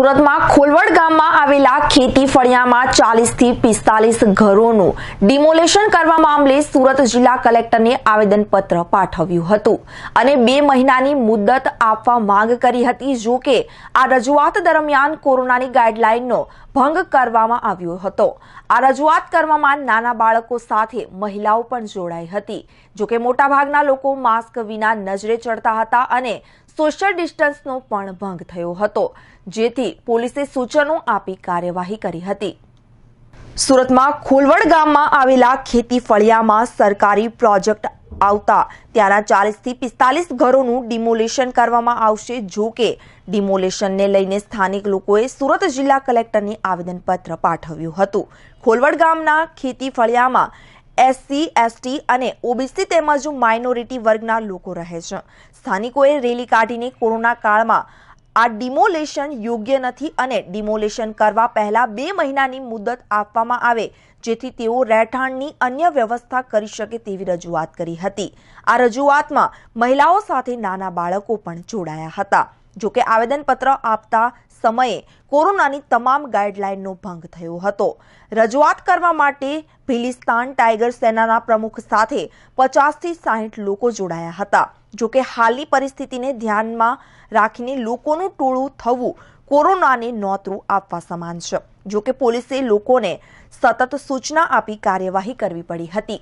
સુરતમાં ખોલવડ ગામમાં આવેલા ખેતી ફળિયામાં ચાલીસથી પિસ્તાલીસ ઘરોનું ડિમોલેશન કરવા મામલે સુરત જિલ્લા કલેક્ટરને આવેદનપત્ર પાઠવ્યું હતું અને બે મહિનાની મુદત આપવા માંગ કરી હતી જો કે આ રજૂઆત દરમિયાન કોરોનાની ગાઈડલાઈનનો ભંગ કરવામાં આવ્યો હતો આ રજૂઆત કરવામાં નાના બાળકો સાથે મહિલાઓ પણ જોડાઈ હતી જોકે મોટાભાગના લોકો માસ્ક વિના નજરે ચડતા હતા અને સોશિયલ ડિસ્ટન્સનો પણ ભંગ થયો હતો જેથી પોલીસે સૂચનો આપી કાર્યવાહી કરી હતી સુરતમાં ખોલવડ ગામમાં આવેલા ખેતી ફળિયામાં સરકારી પ્રોજેક્ટ આવતા ત્યાંના ચાલીસથી પિસ્તાલીસ ઘરોનું ડિમોલેશન કરવામાં આવશે જો કે ડિમોલેશનને લઈને સ્થાનિક લોકોએ સુરત જિલ્લા કલેક્ટરને આવેદનપત્ર પાઠવ્યું હતું ખોલવડ ગામના ખેતી ફળિયામાં એસસી એસટી અને ઓબીસી તેમજ માઇનોરિટી વર્ગના લોકો રહે છે સ્થાનિકોએ રેલી કાઢીને કોરોના કાળમાં આ ડિમોલેશન યોગ્ય નથી અને ડિમોલેશન કરવા પહેલાં બે મહિનાની મુદત આપવામાં આવે જેથી તેઓ રહેઠાણની અન્ય વ્યવસ્થા કરી શકે તેવી રજૂઆત કરી હતી આ રજૂઆતમાં મહિલાઓ સાથે નાના બાળકો પણ જોડાયા હતા જોકે આવેદનપત્ર આપતા સમયે કોરોનાની તમામ ગાઈડલાઇનનો ભંગ થયો હતો રજૂઆત કરવા માટે ભીલિસ્તાન ટાઈગર સેનાના પ્રમુખ સાથે પચાસથી સાહીઠ લોકો જોડાયા હતા જોકે હાલની પરિસ્થિતિને ધ્યાનમાં રાખીને લોકોનું ટોળું થવું કોરોનાને નોતરું આપવા સમાન છે જોકે પોલીસે લોકોને સતત સૂચના આપી કાર્યવાહી કરવી પડી હતી